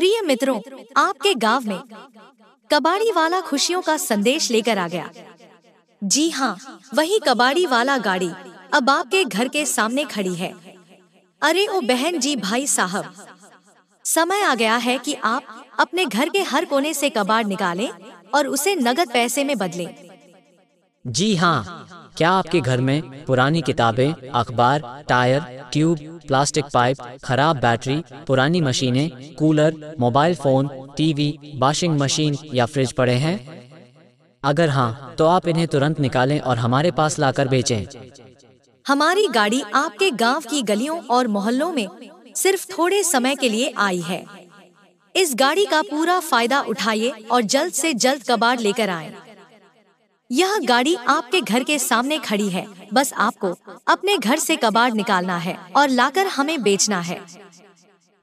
प्रिय मित्रों आपके गांव में कबाड़ी वाला खुशियों का संदेश लेकर आ गया जी हाँ वही कबाड़ी वाला गाड़ी अब आपके घर के सामने खड़ी है अरे ओ बहन जी भाई साहब समय आ गया है कि आप अपने घर के हर कोने से कबाड़ निकालें और उसे नगद पैसे में बदलें। जी हाँ क्या आपके घर में पुरानी किताबें अखबार टायर ट्यूब प्लास्टिक पाइप खराब बैटरी पुरानी मशीनें cooler mobile phone TV washing machine या फ्रिज पड़े हैं अगर हाँ तो आप इन्हें तुरंत निकालें और हमारे पास लाकर बेचें हमारी गाड़ी आपके गांव की गलियों और मोहल्लों में सिर्फ थोड़े समय के लिए आई है इस गाड़ी का पूरा फायदा उठाइए और जल्द से जल्द कबाड़ लेकर आए यह गाड़ी आपके घर के सामने खड़ी है बस आपको अपने घर से कबाड़ निकालना है और लाकर हमें बेचना है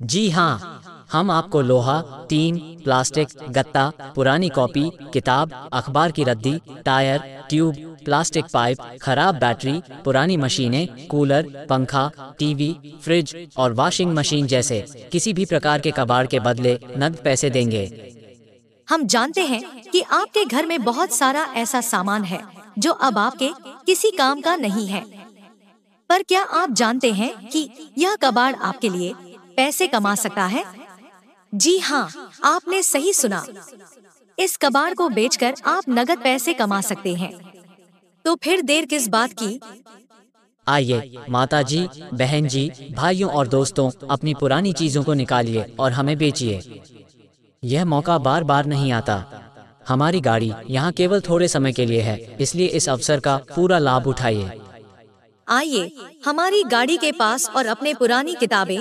जी हाँ हम आपको लोहा तीन प्लास्टिक गत्ता पुरानी कॉपी किताब अखबार की रद्दी टायर ट्यूब प्लास्टिक पाइप खराब बैटरी पुरानी मशीनें कूलर पंखा टीवी फ्रिज और वॉशिंग मशीन जैसे किसी भी प्रकार के कबाड़ के बदले नकद पैसे देंगे हम जानते हैं कि आपके घर में बहुत सारा ऐसा सामान है जो अब आपके किसी काम का नहीं है पर क्या आप जानते हैं कि यह कबाड़ आपके लिए पैसे कमा सकता है जी हाँ आपने सही सुना इस कबाड़ को बेचकर आप नगद पैसे कमा सकते हैं तो फिर देर किस बात की आइए माता जी बहन जी भाइयों और दोस्तों अपनी पुरानी चीजों को निकालिए और हमें बेचिए यह मौका बार बार नहीं आता हमारी गाड़ी यहाँ केवल थोड़े समय के लिए है इसलिए इस अवसर का पूरा लाभ उठाइए आइए हमारी गाड़ी के पास और अपने पुरानी किताबें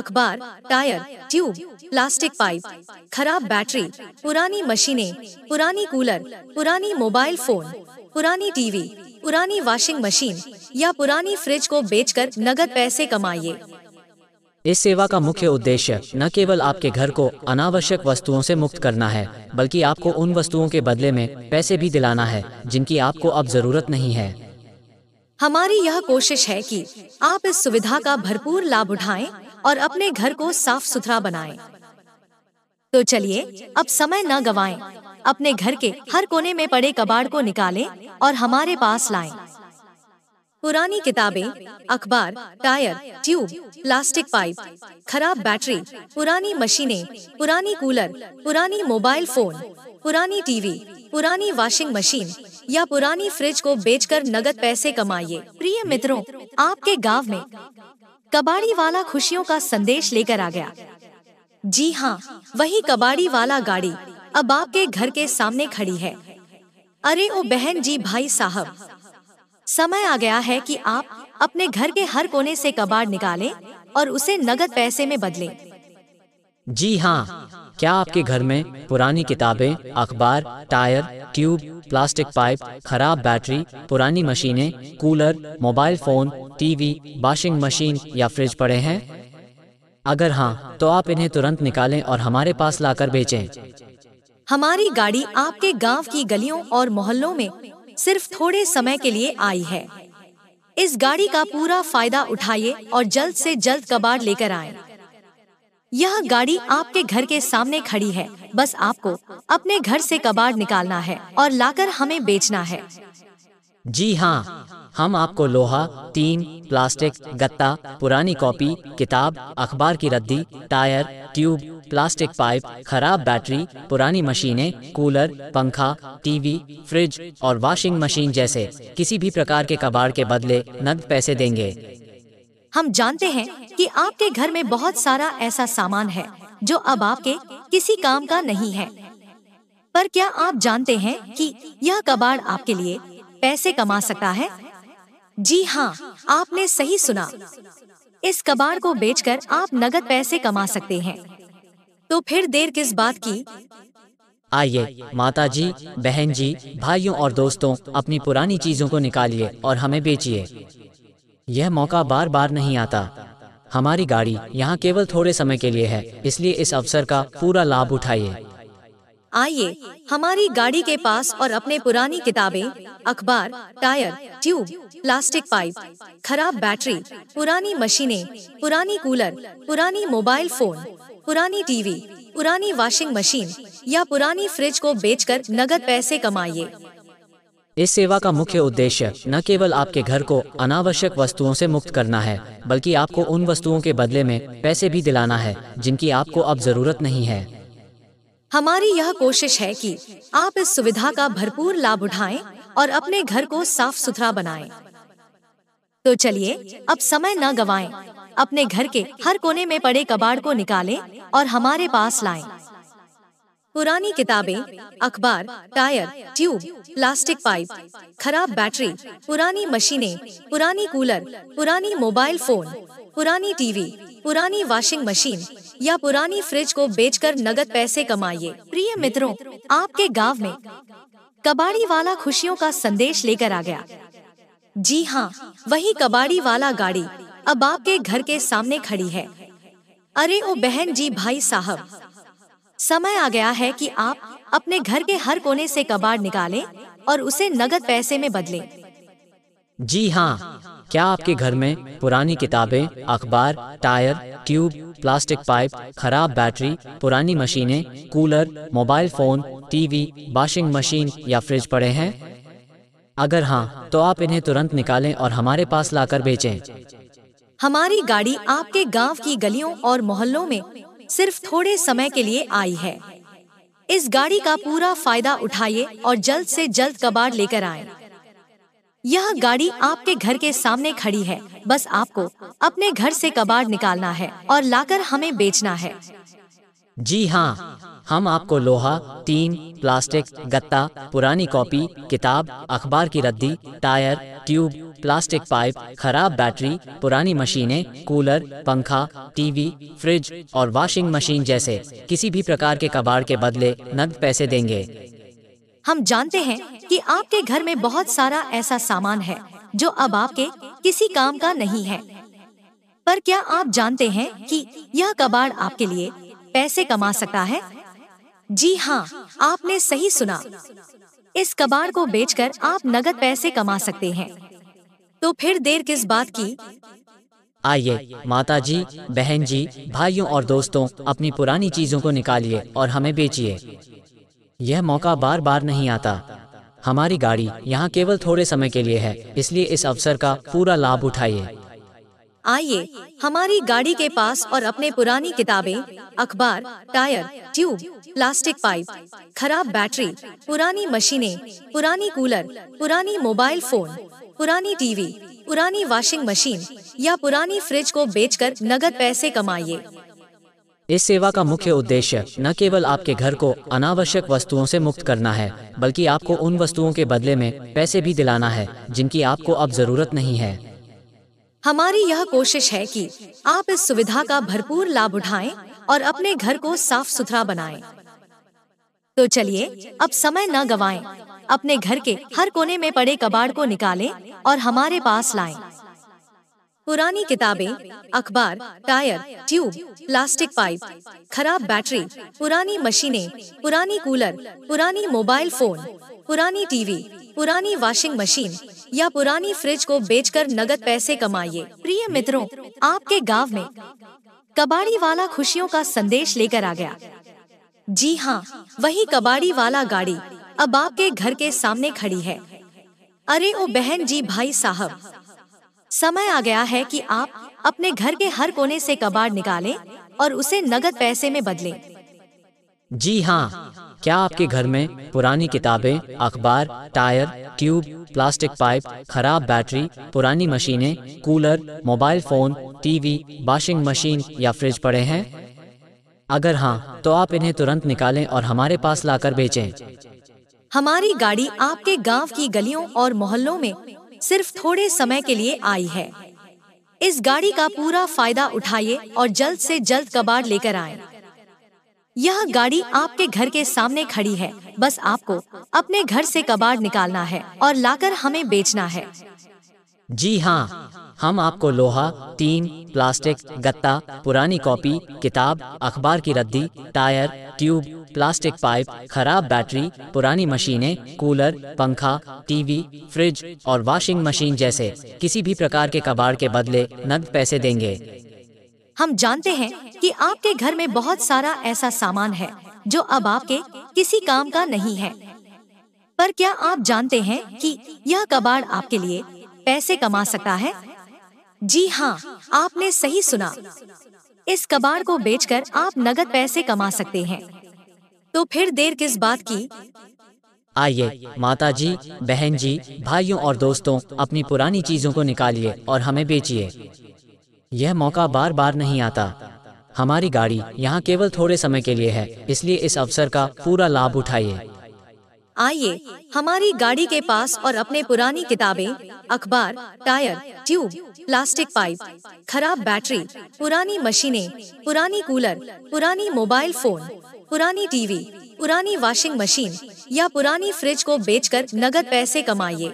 अखबार टायर ट्यूब प्लास्टिक पाइप खराब बैटरी पुरानी मशीनें पुरानी कूलर पुरानी मोबाइल फोन पुरानी टीवी पुरानी वॉशिंग मशीन या पुरानी फ्रिज को बेचकर नगद पैसे कमाइए इस सेवा का मुख्य उद्देश्य न केवल आपके घर को अनावश्यक वस्तुओं से मुक्त करना है बल्कि आपको उन वस्तुओं के बदले में पैसे भी दिलाना है जिनकी आपको अब जरूरत नहीं है हमारी यह कोशिश है कि आप इस सुविधा का भरपूर लाभ उठाएं और अपने घर को साफ सुथरा बनाएं। तो चलिए अब समय न गवाएं, अपने घर के हर कोने में पड़े कबाड़ को निकालें और हमारे पास लाएं। पुरानी किताबें अखबार टायर ट्यूब प्लास्टिक पाइप खराब बैटरी पुरानी मशीनें पुरानी कूलर पुरानी मोबाइल फोन पुरानी टीवी पुरानी वॉशिंग मशीन या पुरानी फ्रिज को बेचकर नगद पैसे कमाइए प्रिय मित्रों आपके गांव में कबाड़ी वाला खुशियों का संदेश लेकर आ गया जी हाँ वही कबाड़ी वाला गाड़ी अब आपके घर के सामने खड़ी है अरे ओ बहन जी भाई साहब समय आ गया है कि आप अपने घर के हर कोने से कबाड़ निकालें और उसे नगद पैसे में बदलें। जी हाँ क्या आपके घर में पुरानी किताबें अखबार टायर ट्यूब प्लास्टिक पाइप खराब बैटरी पुरानी मशीनें cooler mobile phone TV washing machine या फ्रिज पड़े हैं अगर हाँ तो आप इन्हें तुरंत निकालें और हमारे पास लाकर बेचें। हमारी गाड़ी आपके गांव की गलियों और मोहल्लों में सिर्फ थोड़े समय के लिए आई है इस गाड़ी का पूरा फायदा उठाइए और जल्द से जल्द कबाड़ लेकर आए यह गाड़ी आपके घर के सामने खड़ी है बस आपको अपने घर से कबाड़ निकालना है और लाकर हमें बेचना है जी हाँ हम आपको लोहा तीन प्लास्टिक गत्ता पुरानी कॉपी किताब अखबार की रद्दी टायर ट्यूब प्लास्टिक पाइप खराब बैटरी पुरानी मशीनें कूलर पंखा टीवी फ्रिज और वॉशिंग मशीन जैसे किसी भी प्रकार के कबाड़ के बदले नकद पैसे देंगे हम जानते हैं कि आपके घर में बहुत सारा ऐसा सामान है जो अब आपके किसी काम का नहीं है पर क्या आप जानते हैं कि यह कबाड़ आपके लिए पैसे कमा सकता है जी हाँ आपने सही सुना इस कबाड़ को बेचकर आप नगद पैसे कमा सकते हैं तो फिर देर किस बात की आइए माता जी बहन जी भाइयों और दोस्तों अपनी पुरानी चीजों को निकालिए और हमें बेचिए यह मौका बार बार नहीं आता हमारी गाड़ी यहाँ केवल थोड़े समय के लिए है इसलिए इस अवसर का पूरा लाभ उठाइए आइए हमारी गाड़ी के पास और अपने पुरानी किताबें अखबार टायर ट्यूब प्लास्टिक पाइप खराब बैटरी पुरानी मशीनें पुरानी कूलर पुरानी मोबाइल फोन पुरानी टीवी पुरानी वॉशिंग मशीन या पुरानी फ्रिज को बेचकर नगद पैसे कमाइए इस सेवा का मुख्य उद्देश्य न केवल आपके घर को अनावश्यक वस्तुओं से मुक्त करना है बल्कि आपको उन वस्तुओं के बदले में पैसे भी दिलाना है जिनकी आपको अब जरूरत नहीं है हमारी यह कोशिश है कि आप इस सुविधा का भरपूर लाभ उठाएं और अपने घर को साफ सुथरा बनाएं। तो चलिए अब समय न गवाएं, अपने घर के हर कोने में पड़े कबाड़ को निकालें और हमारे पास लाएं। पुरानी किताबें अखबार टायर ट्यूब प्लास्टिक पाइप खराब बैटरी पुरानी मशीनें पुरानी कूलर पुरानी मोबाइल फोन पुरानी टीवी पुरानी वॉशिंग मशीन या पुरानी फ्रिज को बेचकर नगद पैसे कमाइए प्रिय मित्रों आपके गांव में कबाड़ी वाला खुशियों का संदेश लेकर आ गया जी हाँ वही कबाड़ी वाला गाड़ी अब आपके घर के सामने खड़ी है अरे ओ बहन जी भाई साहब समय आ गया है कि आप अपने घर के हर कोने से कबाड़ निकालें और उसे नगद पैसे में बदलें जी हाँ क्या आपके घर में पुरानी किताबें अखबार टायर ट्यूब प्लास्टिक पाइप खराब बैटरी पुरानी मशीनें cooler mobile phone TV washing machine या फ्रिज पड़े हैं अगर हाँ तो आप इन्हें तुरंत निकालें और हमारे पास लाकर बेचें हमारी गाड़ी आपके गांव की गलियों और मोहल्लों में सिर्फ थोड़े समय के लिए आई है इस गाड़ी का पूरा फायदा उठाइए और जल्द से जल्द कबाड़ लेकर आए यह गाड़ी आपके घर के सामने खड़ी है बस आपको अपने घर से कबाड़ निकालना है और लाकर हमें बेचना है जी हाँ हम आपको लोहा टीन प्लास्टिक गत्ता पुरानी कॉपी किताब अखबार की रद्दी टायर ट्यूब प्लास्टिक पाइप खराब बैटरी पुरानी मशीनें कूलर पंखा टीवी फ्रिज और वॉशिंग मशीन जैसे किसी भी प्रकार के कबाड़ के बदले नकद पैसे देंगे हम जानते हैं कि आपके घर में बहुत सारा ऐसा सामान है जो अब आपके किसी काम का नहीं है पर क्या आप जानते हैं कि यह कबाड़ आपके लिए पैसे कमा सकता है जी हाँ आपने सही सुना इस कबाड़ को बेचकर आप नगद पैसे कमा सकते हैं तो फिर देर किस बात की आइए माता जी बहन जी भाइयों और दोस्तों अपनी पुरानी चीजों को निकालिए और हमें बेचिए यह मौका बार बार नहीं आता हमारी गाड़ी यहाँ केवल थोड़े समय के लिए है इसलिए इस अवसर का पूरा लाभ उठाइए आइए हमारी गाड़ी के पास और अपने पुरानी किताबें अखबार टायर ट्यूब प्लास्टिक पाइप खराब बैटरी पुरानी मशीनें पुरानी कूलर पुरानी मोबाइल फोन पुरानी टीवी पुरानी वॉशिंग मशीन या पुरानी फ्रिज को बेचकर नगद पैसे कमाइए इस सेवा का मुख्य उद्देश्य न केवल आपके घर को अनावश्यक वस्तुओं से मुक्त करना है बल्कि आपको उन वस्तुओं के बदले में पैसे भी दिलाना है जिनकी आपको अब जरूरत नहीं है हमारी यह कोशिश है कि आप इस सुविधा का भरपूर लाभ उठाएं और अपने घर को साफ सुथरा बनाएं। तो चलिए अब समय न गवाएं, अपने घर के हर कोने में पड़े कबाड़ को निकालें और हमारे पास लाएं। पुरानी किताबें अखबार टायर ट्यूब प्लास्टिक पाइप खराब बैटरी पुरानी मशीनें पुरानी कूलर पुरानी मोबाइल फोन पुरानी टीवी पुरानी वॉशिंग मशीन या पुरानी फ्रिज को बेचकर नगद पैसे कमाइए प्रिय मित्रों आपके गांव में कबाड़ी वाला खुशियों का संदेश लेकर आ गया जी हाँ वही कबाड़ी वाला गाड़ी अब आपके घर के सामने खड़ी है अरे ओ बहन जी भाई साहब समय आ गया है कि आप अपने घर के हर कोने से कबाड़ निकालें और उसे नगद पैसे में बदलें। जी हाँ क्या आपके घर में पुरानी किताबें अखबार टायर ट्यूब प्लास्टिक पाइप खराब बैटरी पुरानी मशीनें cooler mobile phone TV washing machine या फ्रिज पड़े हैं अगर हाँ तो आप इन्हें तुरंत निकालें और हमारे पास लाकर बेचें। हमारी गाड़ी आपके गांव की गलियों और मोहल्लों में सिर्फ थोड़े समय के लिए आई है इस गाड़ी का पूरा फायदा उठाइए और जल्द से जल्द कबाड़ लेकर आए यह गाड़ी आपके घर के सामने खड़ी है बस आपको अपने घर से कबाड़ निकालना है और लाकर हमें बेचना है जी हाँ हम आपको लोहा टीन प्लास्टिक गत्ता पुरानी कॉपी किताब अखबार की रद्दी टायर ट्यूब प्लास्टिक पाइप खराब बैटरी पुरानी मशीनें कूलर पंखा टीवी फ्रिज और वॉशिंग मशीन जैसे किसी भी प्रकार के कबाड़ के बदले नकद पैसे देंगे हम जानते हैं कि आपके घर में बहुत सारा ऐसा सामान है जो अब आपके किसी काम का नहीं है पर क्या आप जानते हैं कि यह कबाड़ आपके लिए पैसे कमा सकता है जी हाँ आपने सही सुना इस कबाड़ को बेचकर आप नगद पैसे कमा सकते हैं तो फिर देर किस बात की आइए माता जी बहन जी भाइयों और दोस्तों अपनी पुरानी चीजों को निकालिए और हमें बेचिए यह मौका बार बार नहीं आता हमारी गाड़ी यहाँ केवल थोड़े समय के लिए है इसलिए इस अवसर का पूरा लाभ उठाइए आइए हमारी गाड़ी के पास और अपने पुरानी किताबें अखबार टायर ट्यूब प्लास्टिक पाइप खराब बैटरी पुरानी मशीनें पुरानी कूलर पुरानी मोबाइल फोन पुरानी टीवी पुरानी वॉशिंग मशीन या पुरानी फ्रिज को बेचकर नगद पैसे कमाइए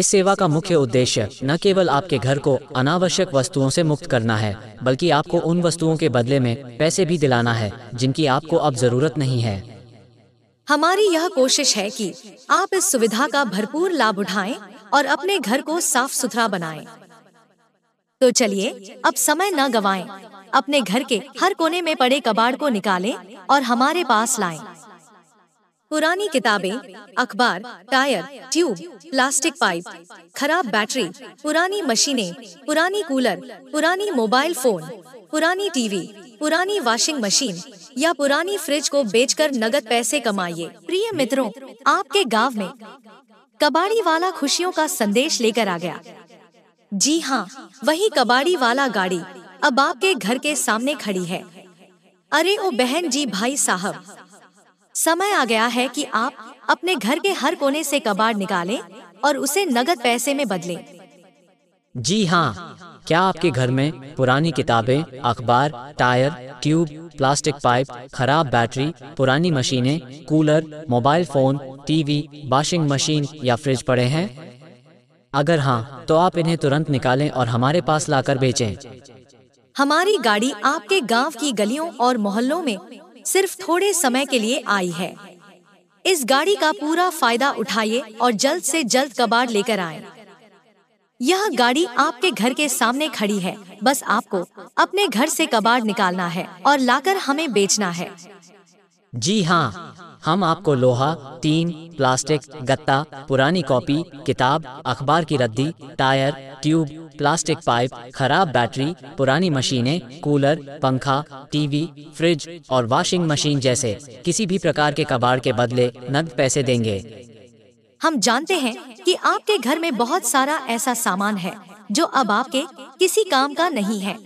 इस सेवा का मुख्य उद्देश्य न केवल आपके घर को अनावश्यक वस्तुओं से मुक्त करना है बल्कि आपको उन वस्तुओं के बदले में पैसे भी दिलाना है जिनकी आपको अब जरूरत नहीं है हमारी यह कोशिश है कि आप इस सुविधा का भरपूर लाभ उठाएं और अपने घर को साफ सुथरा बनाएं। तो चलिए अब समय न गवाएं, अपने घर के हर कोने में पड़े कबाड़ को निकालें और हमारे पास लाएं। पुरानी किताबें अखबार टायर ट्यूब प्लास्टिक पाइप खराब बैटरी पुरानी मशीनें पुरानी कूलर पुरानी मोबाइल फोन पुरानी टीवी पुरानी वॉशिंग मशीन या पुरानी फ्रिज को बेचकर नगद पैसे कमाइए प्रिय मित्रों आपके गांव में कबाड़ी वाला खुशियों का संदेश लेकर आ गया जी हाँ वही कबाड़ी वाला गाड़ी अब आपके घर के सामने खड़ी है अरे ओ बहन जी भाई साहब समय आ गया है कि आप अपने घर के हर कोने से कबाड़ निकालें और उसे नगद पैसे में बदलें जी हाँ क्या आपके घर में पुरानी किताबें अखबार टायर ट्यूब प्लास्टिक पाइप खराब बैटरी पुरानी मशीनें cooler mobile phone TV washing machine या फ्रिज पड़े हैं अगर हाँ तो आप इन्हें तुरंत निकालें और हमारे पास लाकर बेचें हमारी गाड़ी आपके गांव की गलियों और मोहल्लों में सिर्फ थोड़े समय के लिए आई है इस गाड़ी का पूरा फायदा उठाइए और जल्द से जल्द कबाड़ लेकर आए यह गाड़ी आपके घर के सामने खड़ी है बस आपको अपने घर से कबाड़ निकालना है और लाकर हमें बेचना है जी हाँ हम आपको लोहा टीन प्लास्टिक गत्ता पुरानी कॉपी किताब अखबार की रद्दी टायर ट्यूब प्लास्टिक पाइप खराब बैटरी पुरानी मशीनें कूलर पंखा टीवी फ्रिज और वॉशिंग मशीन जैसे किसी भी प्रकार के कबाड़ के बदले नकद पैसे देंगे हम जानते हैं कि आपके घर में बहुत सारा ऐसा सामान है जो अब आपके किसी काम का नहीं है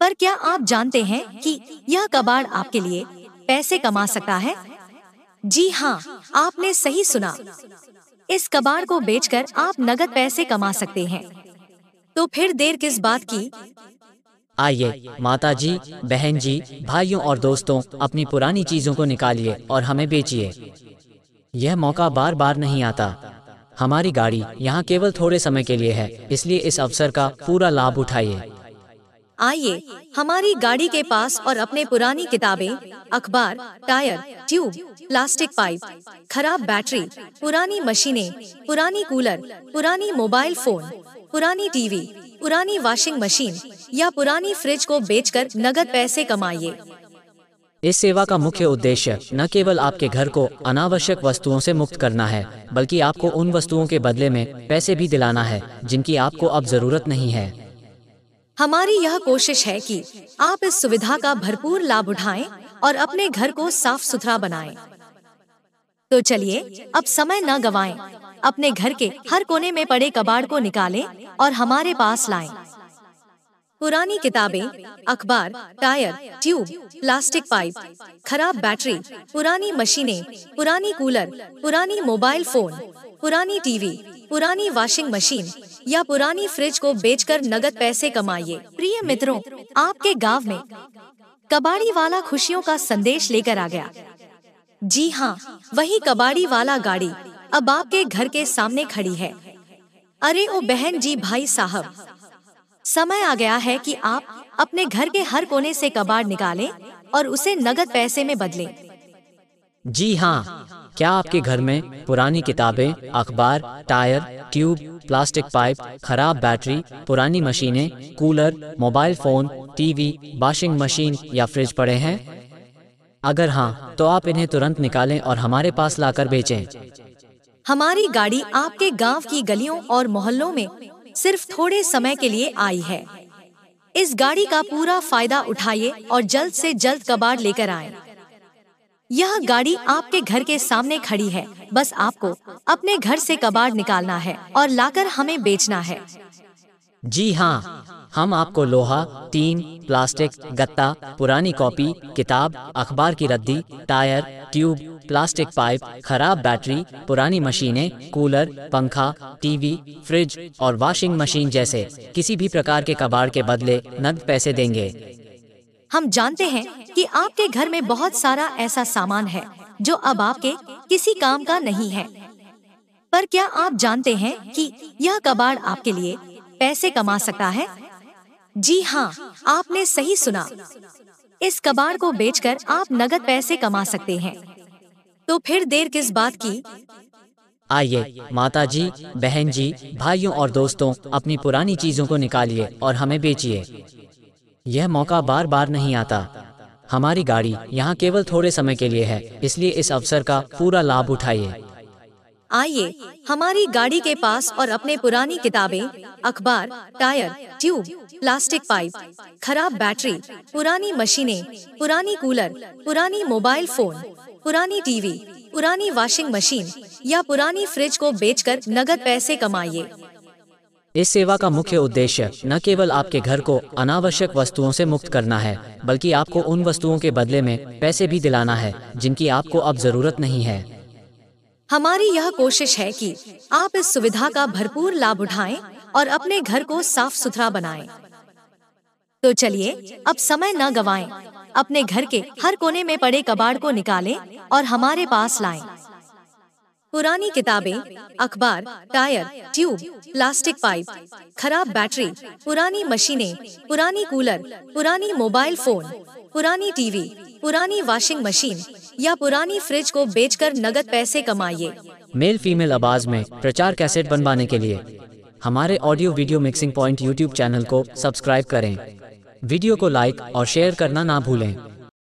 पर क्या आप जानते हैं कि यह कबाड़ आपके लिए पैसे कमा सकता है जी हाँ आपने सही सुना इस कबाड़ को बेचकर आप नगद पैसे कमा सकते हैं तो फिर देर किस बात की आइए माता जी बहन जी भाइयों और दोस्तों अपनी पुरानी चीजों को निकालिए और हमें बेचिए यह मौका बार बार नहीं आता हमारी गाड़ी यहाँ केवल थोड़े समय के लिए है इसलिए इस अवसर का पूरा लाभ उठाइए आइए हमारी गाड़ी के पास और अपने पुरानी किताबें अखबार टायर ट्यूब प्लास्टिक पाइप खराब बैटरी पुरानी मशीनें पुरानी कूलर पुरानी मोबाइल फोन पुरानी टीवी पुरानी वॉशिंग मशीन या पुरानी फ्रिज को बेचकर नगद पैसे कमाइए इस सेवा का मुख्य उद्देश्य न केवल आपके घर को अनावश्यक वस्तुओं से मुक्त करना है बल्कि आपको उन वस्तुओं के बदले में पैसे भी दिलाना है जिनकी आपको अब जरूरत नहीं है हमारी यह कोशिश है कि आप इस सुविधा का भरपूर लाभ उठाएं और अपने घर को साफ सुथरा बनाएं। तो चलिए अब समय न गवाएं, अपने घर के हर कोने में पड़े कबाड़ को निकालें और हमारे पास लाएं। पुरानी किताबें अखबार टायर ट्यूब प्लास्टिक पाइप खराब बैटरी पुरानी मशीनें पुरानी कूलर पुरानी मोबाइल फोन पुरानी टीवी पुरानी वॉशिंग मशीन या पुरानी फ्रिज को बेचकर नगद पैसे कमाइए प्रिय मित्रों आपके गांव में कबाड़ी वाला खुशियों का संदेश लेकर आ गया जी हाँ वही कबाड़ी वाला गाड़ी अब आपके घर के सामने खड़ी है अरे ओ बहन जी भाई साहब समय आ गया है कि आप अपने घर के हर कोने से कबाड़ निकालें और उसे नगद पैसे में बदलें। जी हाँ क्या आपके घर में पुरानी किताबें अखबार टायर ट्यूब प्लास्टिक पाइप खराब बैटरी पुरानी मशीनें cooler mobile phone TV washing machine या फ्रिज पड़े हैं अगर हाँ तो आप इन्हें तुरंत निकालें और हमारे पास लाकर बेचें। हमारी गाड़ी आपके गांव की गलियों और मोहल्लों में सिर्फ थोड़े समय के लिए आई है इस गाड़ी का पूरा फायदा उठाइए और जल्द से जल्द कबाड़ लेकर आए यह गाड़ी आपके घर के सामने खड़ी है बस आपको अपने घर से कबाड़ निकालना है और लाकर हमें बेचना है जी हाँ हम आपको लोहा तीन प्लास्टिक गत्ता पुरानी कॉपी किताब अखबार की रद्दी टायर ट्यूब प्लास्टिक पाइप खराब बैटरी पुरानी मशीनें कूलर पंखा टीवी फ्रिज और वॉशिंग मशीन जैसे किसी भी प्रकार के कबाड़ के बदले नगद पैसे देंगे हम जानते हैं कि आपके घर में बहुत सारा ऐसा सामान है जो अब आपके किसी काम का नहीं है पर क्या आप जानते हैं कि यह कबाड़ आपके लिए पैसे कमा सकता है जी हाँ आपने सही सुना इस कबाड़ को बेचकर आप नगद पैसे कमा सकते हैं तो फिर देर किस बात की आइए माताजी, बहन जी भाइयों और दोस्तों अपनी पुरानी चीजों को निकालिए और हमें बेचिए यह मौका बार बार नहीं आता हमारी गाड़ी यहाँ केवल थोड़े समय के लिए है इसलिए इस अवसर का पूरा लाभ उठाइए आइए हमारी गाड़ी के पास और अपने पुरानी किताबें अखबार टायर ट्यूब प्लास्टिक पाइप खराब बैटरी पुरानी मशीनें पुरानी कूलर पुरानी मोबाइल फोन पुरानी टीवी पुरानी वॉशिंग मशीन या पुरानी फ्रिज को बेचकर नगद पैसे कमाइए इस सेवा का मुख्य उद्देश्य न केवल आपके घर को अनावश्यक वस्तुओं से मुक्त करना है बल्कि आपको उन वस्तुओं के बदले में पैसे भी दिलाना है जिनकी आपको अब जरूरत नहीं है हमारी यह कोशिश है कि आप इस सुविधा का भरपूर लाभ उठाएं और अपने घर को साफ सुथरा बनाएं। तो चलिए अब समय न गवाएं, अपने घर के हर कोने में पड़े कबाड़ को निकालें और हमारे पास लाएं। पुरानी किताबें अखबार टायर ट्यूब प्लास्टिक पाइप खराब बैटरी पुरानी मशीनें पुरानी कूलर पुरानी मोबाइल फोन पुरानी टीवी पुरानी वॉशिंग मशीन या पुरानी फ्रिज को बेचकर नगद पैसे कमाइए मेल फीमेल आवाज में प्रचार कैसेट बनवाने के लिए हमारे audio video mixing point YouTube channel को सब्सक्राइब करें वीडियो को लाइक और शेयर करना ना भूलें